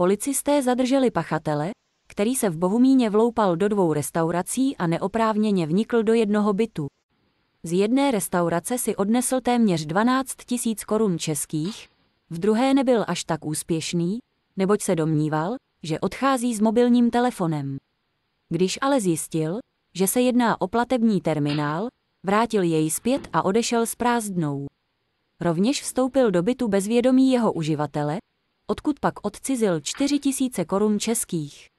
Policisté zadrželi pachatele, který se v Bohumíně vloupal do dvou restaurací a neoprávněně vnikl do jednoho bytu. Z jedné restaurace si odnesl téměř 12 tisíc korun českých, v druhé nebyl až tak úspěšný, neboť se domníval, že odchází s mobilním telefonem. Když ale zjistil, že se jedná o platební terminál, vrátil jej zpět a odešel s prázdnou. Rovněž vstoupil do bytu bez vědomí jeho uživatele, odkud pak odcizil 4000 korun českých.